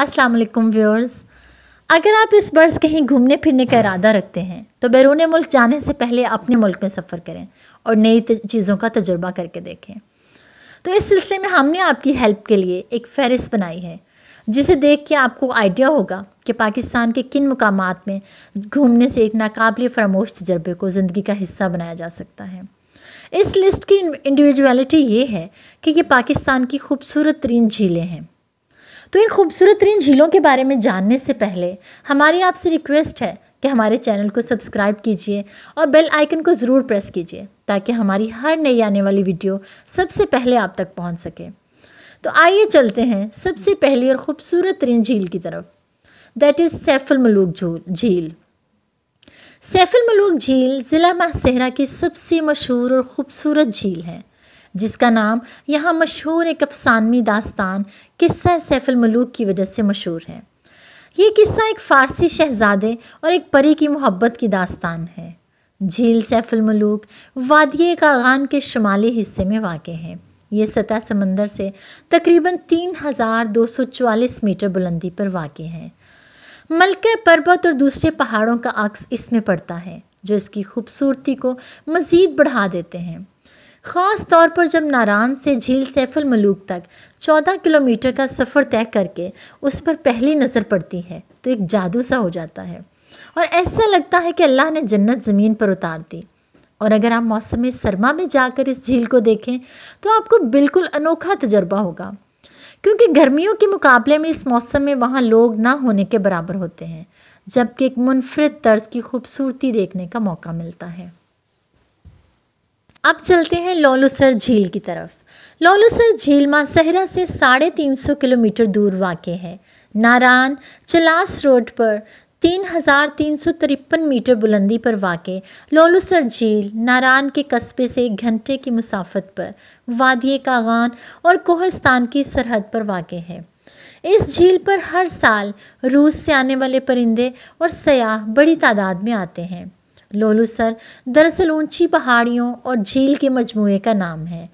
अस्सलाम वालेकुम व्यूअर्स अगर आप इस बर्स कहीं घूमने फिरने का इरादा रखते हैं तो बैरून मुल्क जाने से पहले अपने मुल्क में सफ़र करें और नई चीज़ों का तजुर्बा करके देखें तो इस सिलसिले में हमने आपकी हेल्प के लिए एक फहरिस्त बनाई है जिसे देख के आपको आइडिया होगा कि पाकिस्तान के किन मकाम में घूमने से एक नाकबले फरामोश तजर्बे को ज़िंदगी का हिस्सा बनाया जा सकता है इस लिस्ट की इंडिविजुअलिटी ये है कि ये पाकिस्तान की खूबसूरत तरीन झीलें हैं तो इन खूबसूरत तरीन झीलों के बारे में जानने से पहले हमारी आपसे रिक्वेस्ट है कि हमारे चैनल को सब्सक्राइब कीजिए और बेल आइकन को ज़रूर प्रेस कीजिए ताकि हमारी हर नई आने वाली वीडियो सबसे पहले आप तक पहुंच सके तो आइए चलते हैं सबसे पहली और ख़ूबसूरत तरीन झील की तरफ दैट इज़ सैफुल मलूक झील सैफुल मलूक झील ज़िला महसेहरा की सबसे मशहूर और ख़ूबसूरत झील है जिसका नाम यहाँ मशहूर एक अफसानवी दास्तान किस्सा सैफुलमलूक की वजह से मशहूर है ये किस्सा एक फ़ारसी शहजादे और एक परी की मोहब्बत की दास्तान है झील सैफुलमलूक वादिय कागान के शुमाली हिस्से में वाक़ है ये सतह समंदर से तकरीबन 3,244 मीटर बुलंदी पर वाक़ है मलक पर्वत और दूसरे पहाड़ों का अक्स इसमें पड़ता है जो इसकी खूबसूरती को मज़ीद बढ़ा देते हैं ख़ास तौर पर जब नारान से झील सैफुल मलूक तक 14 किलोमीटर का सफ़र तय करके उस पर पहली नज़र पड़ती है तो एक जादू सा हो जाता है और ऐसा लगता है कि अल्लाह ने जन्नत ज़मीन पर उतार दी और अगर आप मौसम सरमा में जाकर इस झील को देखें तो आपको बिल्कुल अनोखा तजर्बा होगा क्योंकि गर्मियों के मुकाबले में इस मौसम में वहाँ लोग ना होने के बराबर होते हैं जबकि एक मुनफरद तर्ज की खूबसूरती देखने का मौका मिलता है अब चलते हैं लोलूसर झील की तरफ लोलूसर झील मासहरा से साढ़े तीन सौ किलोमीटर दूर वाक़ है नारान चलास रोड पर तीन हज़ार तीन सौ तिरपन मीटर बुलंदी पर वाक़ लोलूसर झील नारान के कस्बे से एक घंटे की मुसाफत पर वादिय कागान और कोहस्तान की सरहद पर वाक़ है इस झील पर हर साल रूस से आने वाले परिंदे और सयाह बड़ी तादाद में आते हैं लोलूसर दरअसल ऊंची पहाड़ियों और झील के मजमू का नाम है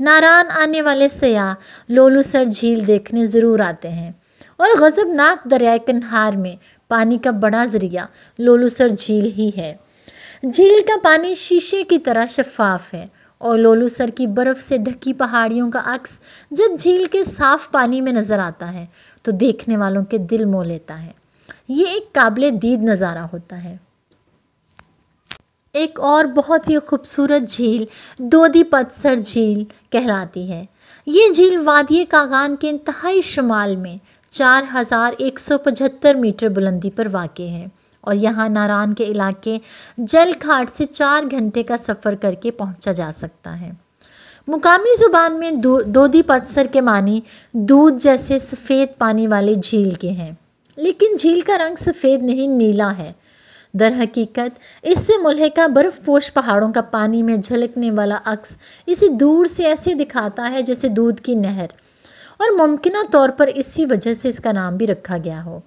नारान आने वाले सयाह लोलूसर झील देखने ज़रूर आते हैं और गज़बनाक दरियाए कन्हार में पानी का बड़ा ज़रिया लोलूसर झील ही है झील का पानी शीशे की तरह शफाफ है और लोलूसर की बर्फ़ से ढकी पहाड़ियों का अक्स जब झील के साफ पानी में नज़र आता है तो देखने वालों के दिल मोह लेता है ये एक काबिल दीद नज़ारा होता है एक और बहुत ही खूबसूरत झील दोदी पतसर झील कहलाती है ये झील वादिय कागान के इंतहाई शुमाल में चार हज़ार एक सौ पचहत्तर मीटर बुलंदी पर वाक़ है और यहाँ नारान के इलाके जल घाट से चार घंटे का सफ़र करके पहुँचा जा सकता है मुकामी ज़ुबान में दो, दोदी पतसर के मानी दूध जैसे सफ़ेद पानी वाले झील के हैं लेकिन झील का रंग सफ़ेद नहीं नीला है दर हकीकत इससे मुलहका पोश पहाड़ों का पानी में झलकने वाला अक्स इसे दूर से ऐसे दिखाता है जैसे दूध की नहर और मुमकिन तौर पर इसी वजह से इसका नाम भी रखा गया हो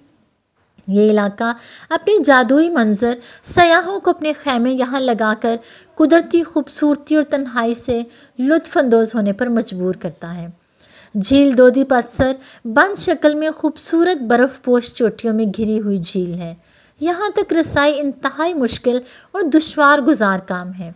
ये इलाका अपने जादुई मंजर सयाहों को अपने खैमे यहाँ लगाकर कुदरती खूबसूरती और तन्हाई से लुफानंदोज होने पर मजबूर करता है झील दोदी पत्सर बंद शक्ल में खूबसूरत बर्फ़ पोश चोटियों में घिरी हुई झील है यहाँ तक रसाई इंतहाई मुश्किल और दुशवार गुजार काम है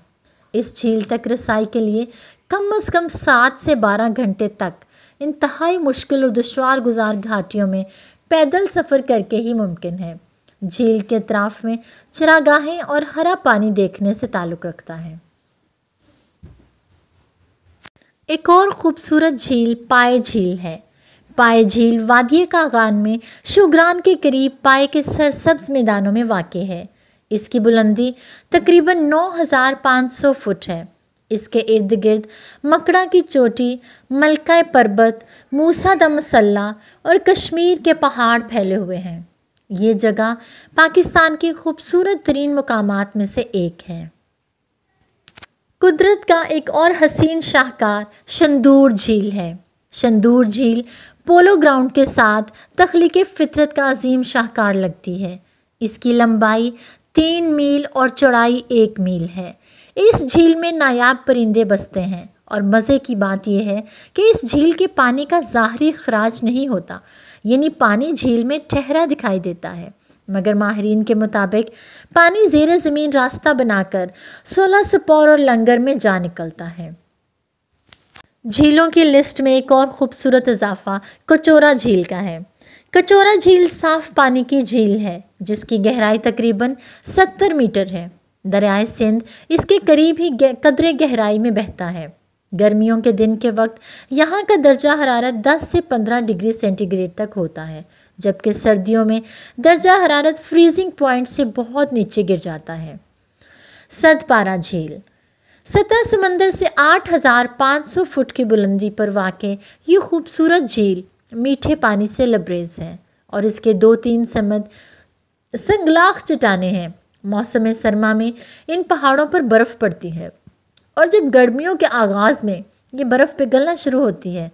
इस झील तक रसाई के लिए कम अज़ कम सात से बारह घंटे तक इंतहाई मुश्किल और दुशवार गुजार घाटियों में पैदल सफ़र करके ही मुमकिन है झील के अतराफ़ में चरागाहें और हरा पानी देखने से ताल्लुक़ रखता है एक और ख़ूबसूरत झील पाए झील है पाए झील का कागान में शुग्रान के करीब पाए के सरसब्ज मैदानों में वाक़ है इसकी बुलंदी तकरीबन 9,500 फुट है इसके इर्द गिर्द मकड़ा की चोटी मलका पर्बत मूसा दमसल्ला और कश्मीर के पहाड़ फैले हुए हैं ये जगह पाकिस्तान के खूबसूरत तरीन मकाम में से एक है कुदरत का एक और हसीन शाहकार शंदूर झील है शंदूर झील पोलो ग्राउंड के साथ तख्लीक फ़ितरत का अजीम शाहकार लगती है इसकी लंबाई तीन मील और चौड़ाई एक मील है इस झील में नायाब परिंदे बसते हैं और मज़े की बात यह है कि इस झील के पानी का ज़ाहरी खराज नहीं होता यानी पानी झील में ठहरा दिखाई देता है मगर माहरीन के मुताबिक पानी जेर ज़मीन रास्ता बनाकर सोलह सपौर और लंगर में जा निकलता है झीलों की लिस्ट में एक और खूबसूरत इजाफा कचोरा झील का है कचोरा झील साफ पानी की झील है जिसकी गहराई तकरीबन 70 मीटर है दरियाए सिंध इसके करीब ही कदरे गहराई में बहता है गर्मियों के दिन के वक्त यहाँ का दर्जा हरारत 10 से 15 डिग्री सेंटीग्रेड तक होता है जबकि सर्दियों में दर्जा हरारत फ्रीजिंग पॉइंट से बहुत नीचे गिर जाता है सतपारा झील सतह समंदर से 8,500 फुट की बुलंदी पर वाक़ ये खूबसूरत झील मीठे पानी से लबरेज है और इसके दो तीन समद संगलाख चटाने हैं मौसम सरमा में इन पहाड़ों पर बर्फ़ पड़ती है और जब गर्मियों के आगाज़ में ये बर्फ़ पिघलना शुरू होती है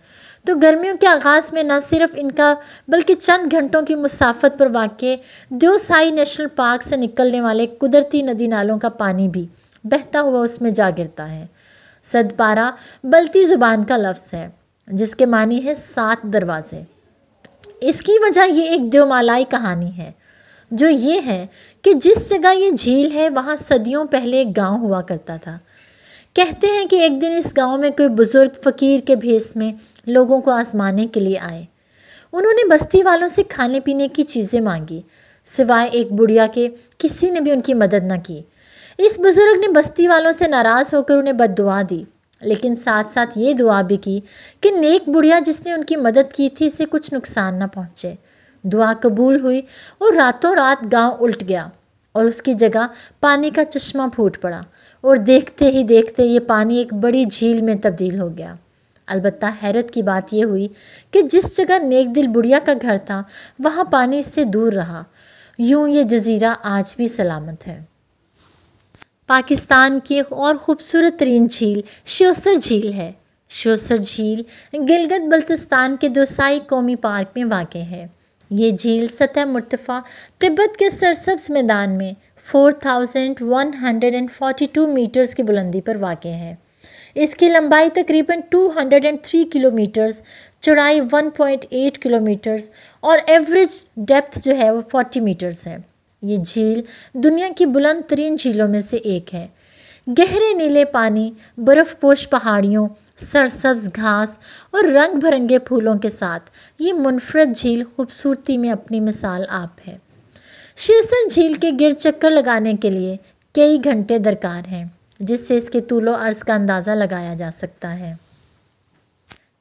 तो गर्मियों के आगाज़ में न सिर्फ इनका बल्कि चंद घंटों की मुसाफत पर वाक़ देवसाई नेशनल पार्क से निकलने वाले कुदरती नदी नालों का पानी भी बहता हुआ उसमें जा गिरता है सदपारा बलती ज़ुबान का लफ्ज़ है जिसके मानी है सात दरवाजे इसकी वजह ये एक देवमालाई कहानी है जो ये है कि जिस जगह ये झील है वहाँ सदियों पहले एक गांव हुआ करता था कहते हैं कि एक दिन इस गांव में कोई बुज़ुर्ग फ़कीर के भेस में लोगों को आजमाने के लिए आए उन्होंने बस्ती वालों से खाने पीने की चीज़ें मांगी सिवाय एक बुढ़िया के किसी ने भी उनकी मदद न की इस बुज़ुर्ग ने बस्ती वालों से नाराज़ होकर उन्हें बद दुआ दी लेकिन साथ साथ ये दुआ भी की कि नेक बुढ़िया जिसने उनकी मदद की थी इसे कुछ नुकसान ना पहुँचे दुआ कबूल हुई और रातों रात गांव उल्ट गया और उसकी जगह पानी का चश्मा फूट पड़ा और देखते ही देखते ये पानी एक बड़ी झील में तब्दील हो गया अलबत्त हैरत की बात यह हुई कि जिस जगह नेक दिल बुढ़िया का घर था वहाँ पानी इससे दूर रहा यूँ ये जजीरा आज भी सलामत है पाकिस्तान की एक और ख़ूबसूरत तरीन झील श्योसर झील है श्योसर झील गिलगत बल्तिस्तान के दोसाई कौमी पार्क में वाक़ है ये झील सतह मुर्तफ़ा तिब्बत के सरसब्स मैदान में 4,142 मीटर्स की बुलंदी पर वाक़ है इसकी लंबाई तकरीबन 203 किलोमीटर्स चौड़ाई 1.8 किलोमीटर्स और एवरेज डेप्थ जो है वो 40 मीटर्स है ये झील दुनिया की बुलंद तरीन झीलों में से एक है गहरे नीले पानी बर्फ पोश पहाड़ियों सरसब्ज घास और रंग बिरंगे फूलों के साथ ये मुनफरद झील खूबसूरती में अपनी मिसाल आप है शेसर झील के गिर चक्कर लगाने के लिए कई घंटे दरकार हैं जिससे इसके तूलो अर्ज़ का अंदाज़ा लगाया जा सकता है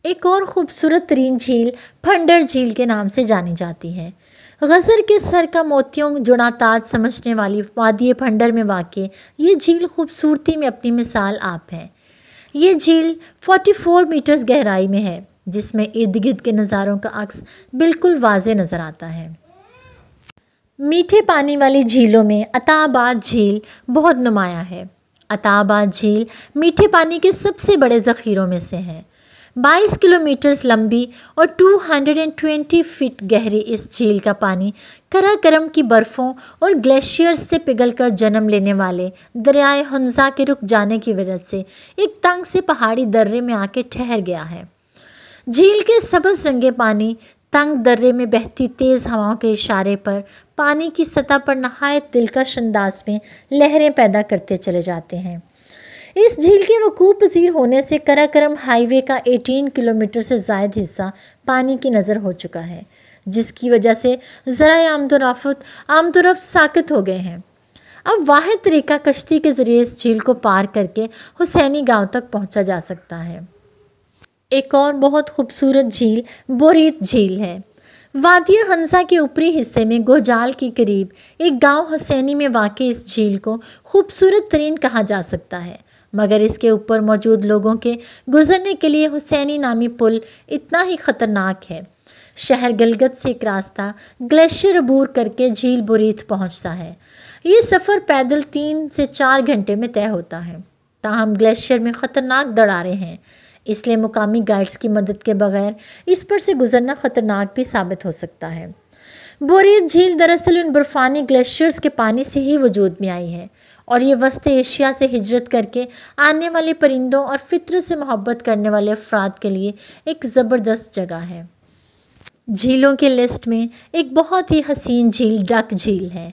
एक और ख़ूबसूरत तरीन झील फंडर झील के नाम से जानी जाती है गज़र के सर का मोतियों जुड़ा ताज समझने वाली वादी फंडर में वाक़ ये झील खूबसूरती में अपनी मिसाल आप है ये झील 44 मीटर्स गहराई में है जिसमें इर्द गिर्द के नज़ारों का अक्स बिल्कुल वाज नज़र आता है मीठे पानी वाली झीलों में अताबाद झील बहुत नुमाया है अताबाद झील मीठे पानी के सबसे बड़े ज़ख़ीरों में से है बाईस किलोमीटर्स लंबी और 220 फीट गहरी इस झील का पानी कराकरम की बर्फ़ों और ग्लेशियर्स से पिघलकर जन्म लेने वाले दरियाए हंजा के रुक जाने की वजह से एक तंग से पहाड़ी दर्रे में आके ठहर गया है झील के सबज रंगे पानी तंग दर्रे में बहती तेज़ हवाओं के इशारे पर पानी की सतह पर नहायत दिलकश अंदाज में लहरें पैदा करते चले जाते हैं इस झील के वकूफ़ पजीर होने से कराक्रम हाईवे का 18 किलोमीटर से जायद हिस्सा पानी की नज़र हो चुका है जिसकी वजह से ज़रा आमदोराफत आमदोरफ़ साकित हो गए हैं अब वाद तरीका कश्ती के ज़रिए इस झील को पार करके हुसैनी गांव तक पहुंचा जा सकता है एक और बहुत खूबसूरत झील बोरीत झील है वादिया हंसा के ऊपरी हिस्से में गोजाल के करीब एक गांव हुसैनी में वाक़ इस झील को खूबसूरत तरीन कहा जा सकता है मगर इसके ऊपर मौजूद लोगों के गुजरने के लिए हुसैनी नामी पुल इतना ही ख़तरनाक है शहर गलगत से एक रास्ता ग्लेशियर अबूर करके झील बुरीत पहुंचता है ये सफ़र पैदल तीन से चार घंटे में तय होता है ताहम ग्लेशियर में ख़तरनाक दरारें हैं इसलिए मुकामी गाइड्स की मदद के बगैर इस पर से गुजरना ख़तरनाक भी साबित हो सकता है बोरीत झील दरअसल उन बर्फ़ानी ग्लेशियर्स के पानी से ही वजूद में आई है और ये वस्त एशिया से हिजरत करके आने वाले परिंदों और फितर से मोहब्बत करने वाले अफराद के लिए एक ज़बरदस्त जगह है झीलों के लिस्ट में एक बहुत ही हसीन झील डक झील है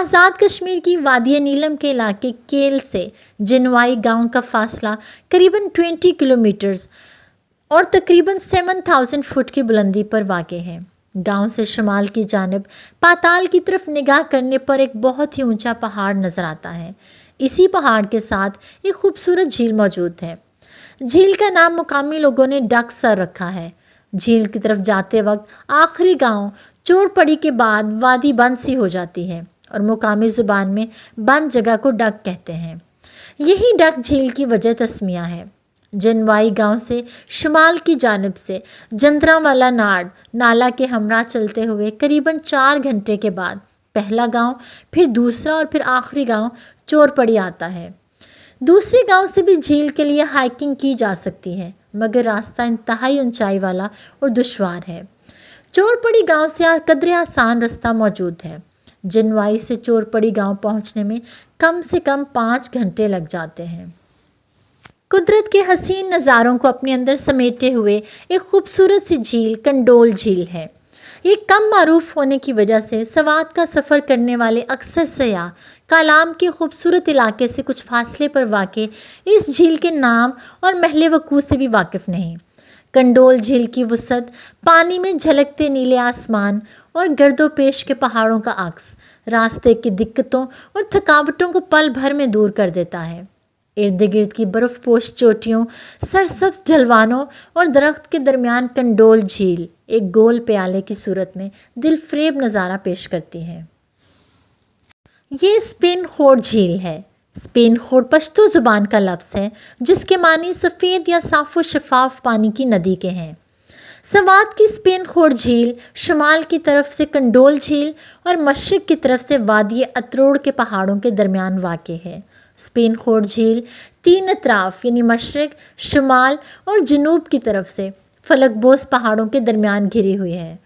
आज़ाद कश्मीर की वादिया नीलम के इलाके केल से जिनवाई गांव का फासला करीबन 20 किलोमीटर्स और तकरीबन 7000 फुट की बुलंदी पर वाक़ है गांव से शमाल की जानब पाताल की तरफ निगाह करने पर एक बहुत ही ऊंचा पहाड़ नज़र आता है इसी पहाड़ के साथ एक खूबसूरत झील मौजूद है झील का नाम मुकामी लोगों ने डक सर रखा है झील की तरफ जाते वक्त आखिरी गांव चोरपड़ी के बाद वादी बंद सी हो जाती है और मुकामी ज़ुबान में बंद जगह को डक कहते हैं यही डक झील की वजह तस्मिया है जनवाई गांव से शुमाल की जानब से जंद्रावाला नाड नाला के हमरा चलते हुए करीबन चार घंटे के बाद पहला गांव फिर दूसरा और फिर आखिरी गांव चोरपड़ी आता है दूसरे गांव से भी झील के लिए हाइकिंग की जा सकती है मगर रास्ता इंतहाई ऊंचाई वाला और दुशवार है चोरपड़ी गांव से कदर आसान रास्ता मौजूद है जनवाई से चोरपड़ी गांव पहुंचने में कम से कम पाँच घंटे लग जाते हैं कुदरत के हसीन नज़ारों को अपने अंदर समेटे हुए एक खूबसूरत सी झील कंडोल झील है ये कम मरूफ होने की वजह से सवात का सफ़र करने वाले अक्सर सयाह कलाम के खूबसूरत इलाके से कुछ फासले पर वाक़ इस झील के नाम और महल वकूँ से भी वाकिफ़ नहीं कंडोल झील की वसत पानी में झलकते नीले आसमान और गर्दो पेश के पहाड़ों का अक्स रास्ते की दिक्कतों और थकावटों को पल भर में दूर कर देता है इर्द गिर्द की बर्फ़ पोश चोटियों सरसब्ज जलवानों और दरख्त के दरमियान कंडोल झील एक गोल प्याले की सूरत में दिलफ्रेब नज़ारा पेश करती है ये स्पेन होड़ झील है स्पेन होड़ पश्तो ज़ुबान का लफ्ज़ है जिसके मानी सफ़ेद या साफ़ शफाफ पानी की नदी के हैं सवाद की स्पेन खोड़ झील शुमाल की तरफ से कंडोल झील और मशरक़ की तरफ से वादी अतरोड़ के पहाड़ों के दरमियान वाक़ है स्पेन खोर झील तीन अतराफ यानी मशरक शुमाल और जनूब की तरफ से फलकबोस पहाड़ों के दरमियान घिरी हुई है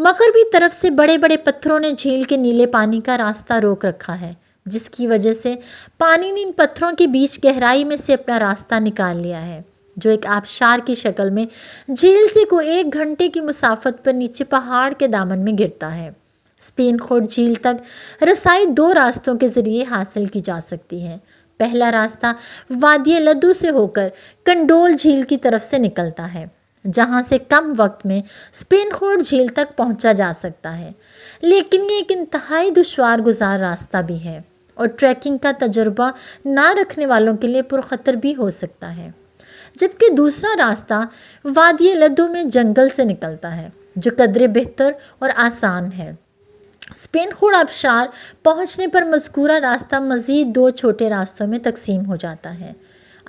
मगरबी तरफ से बड़े बड़े पत्थरों ने झील के नीले पानी का रास्ता रोक रखा है जिसकी वजह से पानी ने इन पत्थरों के बीच गहराई में से अपना रास्ता निकाल लिया है जो एक आबशार की शक्ल में झील से को एक घंटे की मुसाफत पर नीचे पहाड़ के दामन में गिरता है स्पेन खोट झील तक रसाई दो रास्तों के ज़रिए हासिल की जा सकती है पहला रास्ता वादिय लद्दू से होकर कंडोल झील की तरफ से निकलता है जहां से कम वक्त में खोट झील तक पहुंचा जा सकता है लेकिन ये एक इंतहाई दुशवार गुजार रास्ता भी है और ट्रैकिंग का तजर्बा ना रखने वालों के लिए पुरखतर भी हो सकता है जबकि दूसरा रास्ता वादिय लद्दू में जंगल से निकलता है जो कदरे बेहतर और आसान है स्पेन खुड़ आबशार पहुँचने पर मजकूरा रास्ता मज़ीद दो छोटे रास्तों में तकसीम हो जाता है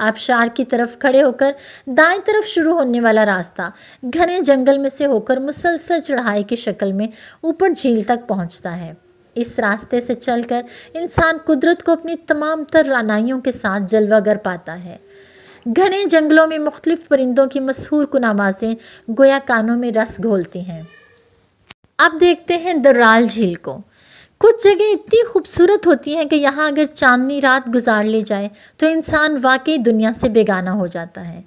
आबशार की तरफ खड़े होकर दाएं तरफ शुरू होने वाला रास्ता घने जंगल में से होकर मुसलसल चढ़ाई की शक्ल में ऊपर झील तक पहुंचता है इस रास्ते से चलकर इंसान कुदरत को अपनी तमाम तर रानाइयों के साथ जलवागर पाता है घने जंगलों में मुख्तलिफ़ परिंदों की मशहूर कुनावाजें गोया कानों में रस घोलती हैं अब देखते हैं दराल झील को कुछ जगह इतनी खूबसूरत होती हैं कि यहाँ अगर चांदनी रात गुजार ली जाए तो इंसान वाकई दुनिया से बेगाना हो जाता है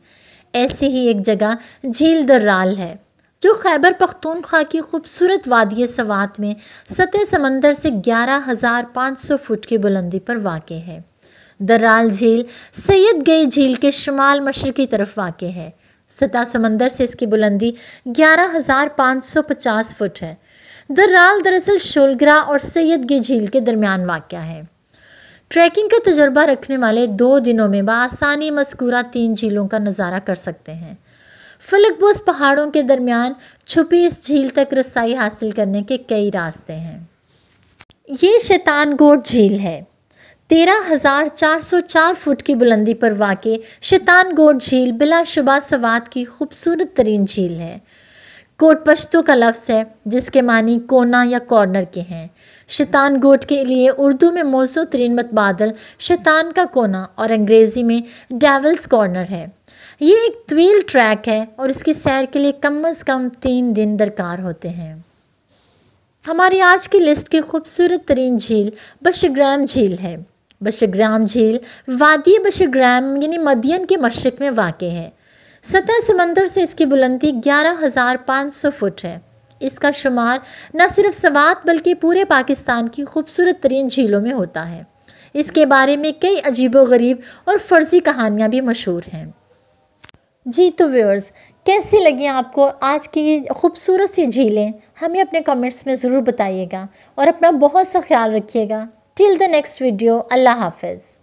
ऐसी ही एक जगह झील दर्राल है जो खैबर पख्तूनख्वा की खूबसूरत वादी सवात में सतह समंदर से ग्यारह हज़ार पाँच सौ फुट की बुलंदी पर वाक़ है दर्राल झील सैद गई झील के शुमाल मशरक़ी तरफ वाक़ है सतह समंदर से इसकी बुलंदी 11,550 फुट है दर्राल दरअसल शोलग्रा और सैयद की झील के दरमियान वाक़ है ट्रैकिंग का तजर्बा रखने वाले दो दिनों में बसानी मस्कूरा तीन झीलों का नज़ारा कर सकते हैं फलकबोस पहाड़ों के दरमियान छुपी इस झील तक रसाई हासिल करने के कई रास्ते हैं ये गोट झील है 13,404 फुट की बुलंदी पर वाक़ शैतानगोट झील बिलाशुबा सवात की खूबसूरत तरीन झील है कोट पश्तो का लफ्ज़ है जिसके मानी कोना या कॉर्नर के हैं शैतान गोट के लिए उर्दू में मौसू तरीन मतबादल शैतान का कोना और अंग्रेज़ी में डेवल्स कॉर्नर है ये एक तवील ट्रैक है और इसकी सैर के लिए कम अज़ कम तीन दिन दरकार होते हैं हमारी आज की लिस्ट की खूबसूरत तरीन झील बशग्राम झील है बशग्राम झील वादी बशग्राम यानी मदियन के मशरक में वाक़ है सतह समंदर से इसकी बुलंदी ग्यारह हज़ार पाँच सौ फुट है इसका शुमार न सिर्फ सवात बल्कि पूरे पाकिस्तान की खूबसूरत तरीन झीलों में होता है इसके बारे में कई अजीब गरीब और फर्जी कहानियाँ भी मशहूर हैं जी तो व्यूअर्स कैसी लगी आपको आज की खूबसूरत सी झीलें हमें अपने कमेंट्स में ज़रूर बताइएगा और अपना बहुत सा ख्याल रखिएगा Till the next video, Allah Hafiz.